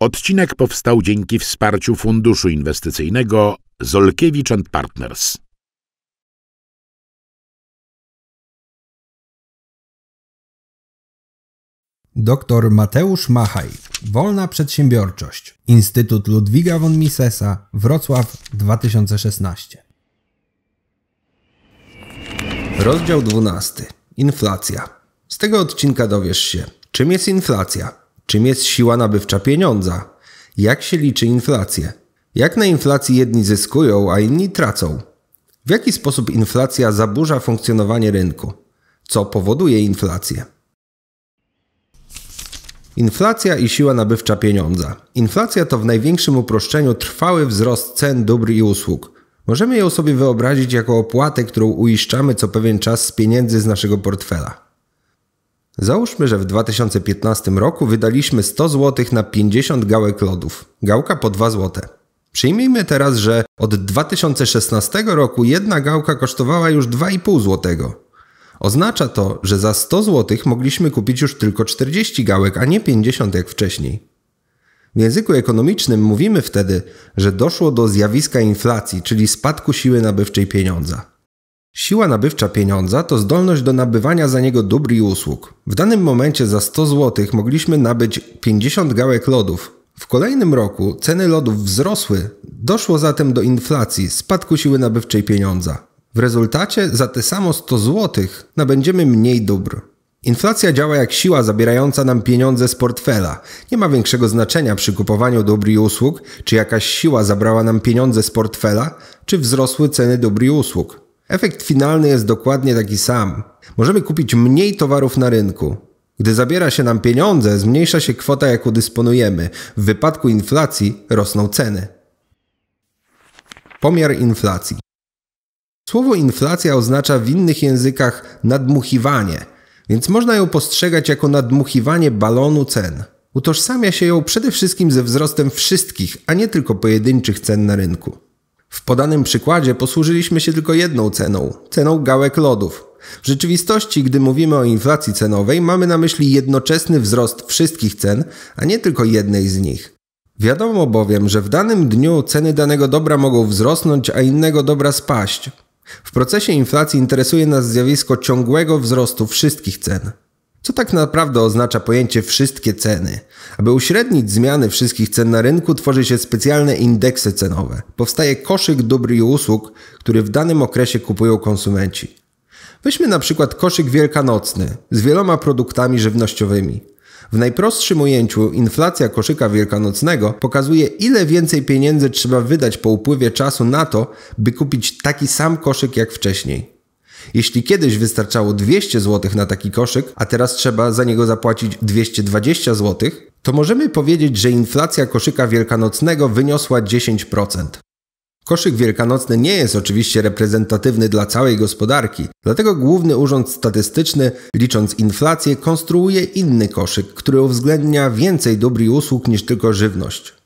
Odcinek powstał dzięki wsparciu Funduszu Inwestycyjnego Zolkiewicz Partners. Doktor Mateusz Machaj, Wolna Przedsiębiorczość, Instytut Ludwiga von Misesa, Wrocław 2016. Rozdział 12. Inflacja. Z tego odcinka dowiesz się, czym jest inflacja, Czym jest siła nabywcza pieniądza? Jak się liczy inflację? Jak na inflacji jedni zyskują, a inni tracą? W jaki sposób inflacja zaburza funkcjonowanie rynku? Co powoduje inflację? Inflacja i siła nabywcza pieniądza. Inflacja to w największym uproszczeniu trwały wzrost cen dóbr i usług. Możemy ją sobie wyobrazić jako opłatę, którą uiszczamy co pewien czas z pieniędzy z naszego portfela. Załóżmy, że w 2015 roku wydaliśmy 100 zł na 50 gałek lodów, gałka po 2 zł. Przyjmijmy teraz, że od 2016 roku jedna gałka kosztowała już 2,5 zł. Oznacza to, że za 100 zł mogliśmy kupić już tylko 40 gałek, a nie 50 jak wcześniej. W języku ekonomicznym mówimy wtedy, że doszło do zjawiska inflacji, czyli spadku siły nabywczej pieniądza. Siła nabywcza pieniądza to zdolność do nabywania za niego dóbr i usług. W danym momencie za 100 zł mogliśmy nabyć 50 gałek lodów. W kolejnym roku ceny lodów wzrosły, doszło zatem do inflacji, spadku siły nabywczej pieniądza. W rezultacie za te samo 100 zł nabędziemy mniej dóbr. Inflacja działa jak siła zabierająca nam pieniądze z portfela. Nie ma większego znaczenia przy kupowaniu dóbr i usług, czy jakaś siła zabrała nam pieniądze z portfela, czy wzrosły ceny dóbr i usług. Efekt finalny jest dokładnie taki sam. Możemy kupić mniej towarów na rynku. Gdy zabiera się nam pieniądze, zmniejsza się kwota, jaką dysponujemy. W wypadku inflacji rosną ceny. Pomiar inflacji. Słowo inflacja oznacza w innych językach nadmuchiwanie, więc można ją postrzegać jako nadmuchiwanie balonu cen. Utożsamia się ją przede wszystkim ze wzrostem wszystkich, a nie tylko pojedynczych cen na rynku. W podanym przykładzie posłużyliśmy się tylko jedną ceną ceną gałek lodów. W rzeczywistości, gdy mówimy o inflacji cenowej, mamy na myśli jednoczesny wzrost wszystkich cen, a nie tylko jednej z nich. Wiadomo bowiem, że w danym dniu ceny danego dobra mogą wzrosnąć, a innego dobra spaść. W procesie inflacji interesuje nas zjawisko ciągłego wzrostu wszystkich cen. Co tak naprawdę oznacza pojęcie wszystkie ceny? Aby uśrednić zmiany wszystkich cen na rynku, tworzy się specjalne indeksy cenowe. Powstaje koszyk dóbr i usług, który w danym okresie kupują konsumenci. Weźmy na przykład koszyk wielkanocny z wieloma produktami żywnościowymi. W najprostszym ujęciu inflacja koszyka wielkanocnego pokazuje, ile więcej pieniędzy trzeba wydać po upływie czasu na to, by kupić taki sam koszyk jak wcześniej. Jeśli kiedyś wystarczało 200 zł na taki koszyk, a teraz trzeba za niego zapłacić 220 zł, to możemy powiedzieć, że inflacja koszyka wielkanocnego wyniosła 10%. Koszyk wielkanocny nie jest oczywiście reprezentatywny dla całej gospodarki, dlatego Główny Urząd Statystyczny, licząc inflację, konstruuje inny koszyk, który uwzględnia więcej dóbr i usług niż tylko żywność.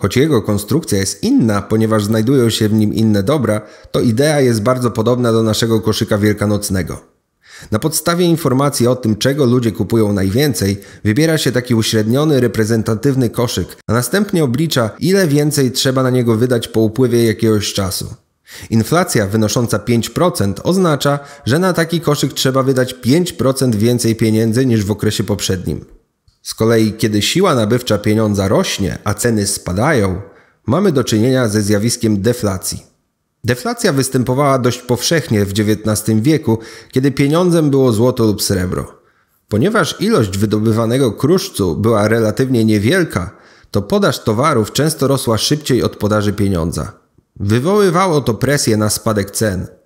Choć jego konstrukcja jest inna, ponieważ znajdują się w nim inne dobra, to idea jest bardzo podobna do naszego koszyka wielkanocnego. Na podstawie informacji o tym, czego ludzie kupują najwięcej, wybiera się taki uśredniony, reprezentatywny koszyk, a następnie oblicza, ile więcej trzeba na niego wydać po upływie jakiegoś czasu. Inflacja wynosząca 5% oznacza, że na taki koszyk trzeba wydać 5% więcej pieniędzy niż w okresie poprzednim. Z kolei, kiedy siła nabywcza pieniądza rośnie, a ceny spadają, mamy do czynienia ze zjawiskiem deflacji. Deflacja występowała dość powszechnie w XIX wieku, kiedy pieniądzem było złoto lub srebro. Ponieważ ilość wydobywanego kruszcu była relatywnie niewielka, to podaż towarów często rosła szybciej od podaży pieniądza. Wywoływało to presję na spadek cen –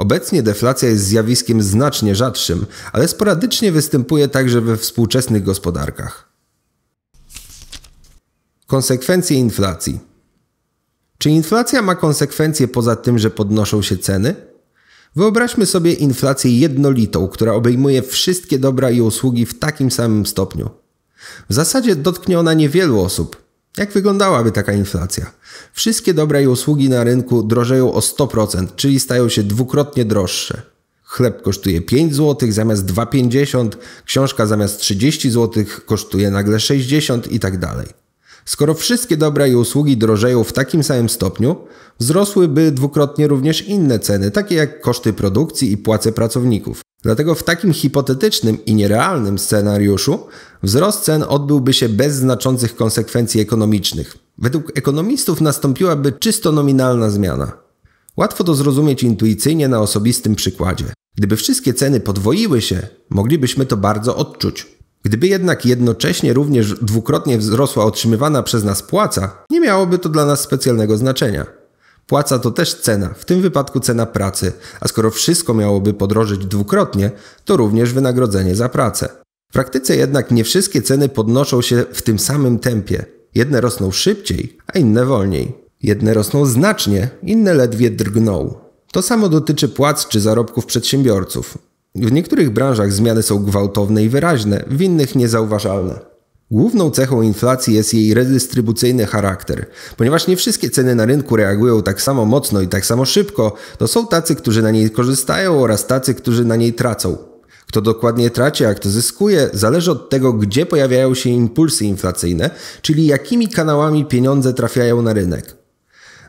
Obecnie deflacja jest zjawiskiem znacznie rzadszym, ale sporadycznie występuje także we współczesnych gospodarkach. Konsekwencje inflacji. Czy inflacja ma konsekwencje poza tym, że podnoszą się ceny? Wyobraźmy sobie inflację jednolitą, która obejmuje wszystkie dobra i usługi w takim samym stopniu. W zasadzie dotknie ona niewielu osób, jak wyglądałaby taka inflacja? Wszystkie dobra i usługi na rynku drożeją o 100%, czyli stają się dwukrotnie droższe. Chleb kosztuje 5 zł zamiast 2,50, książka zamiast 30 zł kosztuje nagle 60 i tak dalej. Skoro wszystkie dobra i usługi drożeją w takim samym stopniu, wzrosłyby dwukrotnie również inne ceny, takie jak koszty produkcji i płace pracowników. Dlatego w takim hipotetycznym i nierealnym scenariuszu wzrost cen odbyłby się bez znaczących konsekwencji ekonomicznych. Według ekonomistów nastąpiłaby czysto nominalna zmiana. Łatwo to zrozumieć intuicyjnie na osobistym przykładzie. Gdyby wszystkie ceny podwoiły się, moglibyśmy to bardzo odczuć. Gdyby jednak jednocześnie również dwukrotnie wzrosła otrzymywana przez nas płaca, nie miałoby to dla nas specjalnego znaczenia. Płaca to też cena, w tym wypadku cena pracy, a skoro wszystko miałoby podrożyć dwukrotnie, to również wynagrodzenie za pracę. W praktyce jednak nie wszystkie ceny podnoszą się w tym samym tempie. Jedne rosną szybciej, a inne wolniej. Jedne rosną znacznie, inne ledwie drgną. To samo dotyczy płac czy zarobków przedsiębiorców. W niektórych branżach zmiany są gwałtowne i wyraźne, w innych niezauważalne. Główną cechą inflacji jest jej redystrybucyjny charakter. Ponieważ nie wszystkie ceny na rynku reagują tak samo mocno i tak samo szybko, to są tacy, którzy na niej korzystają oraz tacy, którzy na niej tracą. Kto dokładnie traci, a kto zyskuje, zależy od tego, gdzie pojawiają się impulsy inflacyjne, czyli jakimi kanałami pieniądze trafiają na rynek.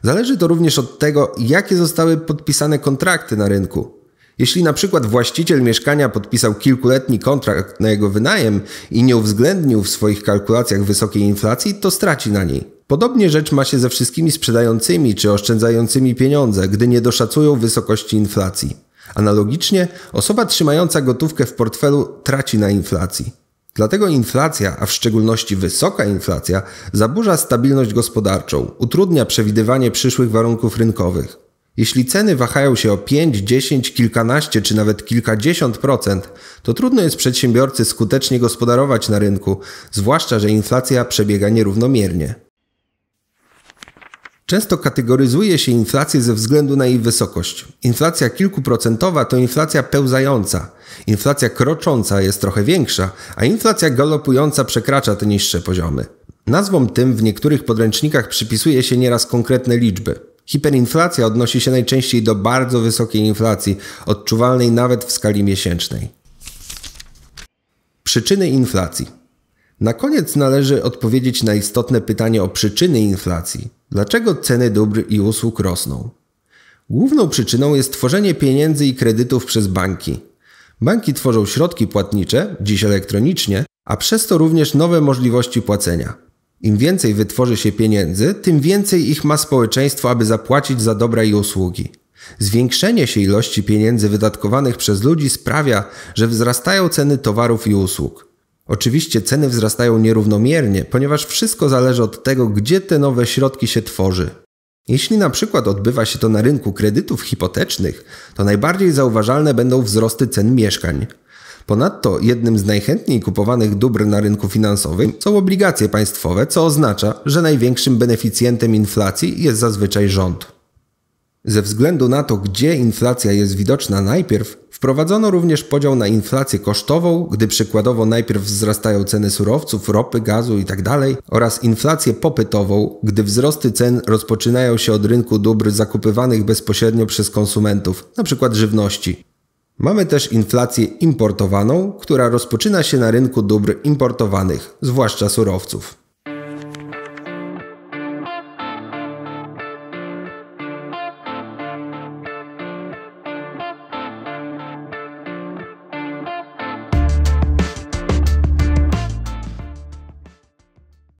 Zależy to również od tego, jakie zostały podpisane kontrakty na rynku. Jeśli na przykład właściciel mieszkania podpisał kilkuletni kontrakt na jego wynajem i nie uwzględnił w swoich kalkulacjach wysokiej inflacji, to straci na niej. Podobnie rzecz ma się ze wszystkimi sprzedającymi czy oszczędzającymi pieniądze, gdy nie doszacują wysokości inflacji. Analogicznie osoba trzymająca gotówkę w portfelu traci na inflacji. Dlatego inflacja, a w szczególności wysoka inflacja, zaburza stabilność gospodarczą, utrudnia przewidywanie przyszłych warunków rynkowych. Jeśli ceny wahają się o 5, 10, kilkanaście czy nawet kilkadziesiąt procent, to trudno jest przedsiębiorcy skutecznie gospodarować na rynku, zwłaszcza że inflacja przebiega nierównomiernie. Często kategoryzuje się inflację ze względu na jej wysokość. Inflacja kilkuprocentowa to inflacja pełzająca, inflacja krocząca jest trochę większa, a inflacja galopująca przekracza te niższe poziomy. Nazwom tym w niektórych podręcznikach przypisuje się nieraz konkretne liczby. Hiperinflacja odnosi się najczęściej do bardzo wysokiej inflacji, odczuwalnej nawet w skali miesięcznej. Przyczyny inflacji. Na koniec należy odpowiedzieć na istotne pytanie o przyczyny inflacji. Dlaczego ceny dóbr i usług rosną? Główną przyczyną jest tworzenie pieniędzy i kredytów przez banki. Banki tworzą środki płatnicze, dziś elektronicznie, a przez to również nowe możliwości płacenia. Im więcej wytworzy się pieniędzy, tym więcej ich ma społeczeństwo, aby zapłacić za dobra i usługi. Zwiększenie się ilości pieniędzy wydatkowanych przez ludzi sprawia, że wzrastają ceny towarów i usług. Oczywiście ceny wzrastają nierównomiernie, ponieważ wszystko zależy od tego, gdzie te nowe środki się tworzy. Jeśli na przykład odbywa się to na rynku kredytów hipotecznych, to najbardziej zauważalne będą wzrosty cen mieszkań. Ponadto jednym z najchętniej kupowanych dóbr na rynku finansowym są obligacje państwowe, co oznacza, że największym beneficjentem inflacji jest zazwyczaj rząd. Ze względu na to, gdzie inflacja jest widoczna najpierw, wprowadzono również podział na inflację kosztową, gdy przykładowo najpierw wzrastają ceny surowców, ropy, gazu itd., tak oraz inflację popytową, gdy wzrosty cen rozpoczynają się od rynku dóbr zakupywanych bezpośrednio przez konsumentów, np. żywności. Mamy też inflację importowaną, która rozpoczyna się na rynku dóbr importowanych, zwłaszcza surowców.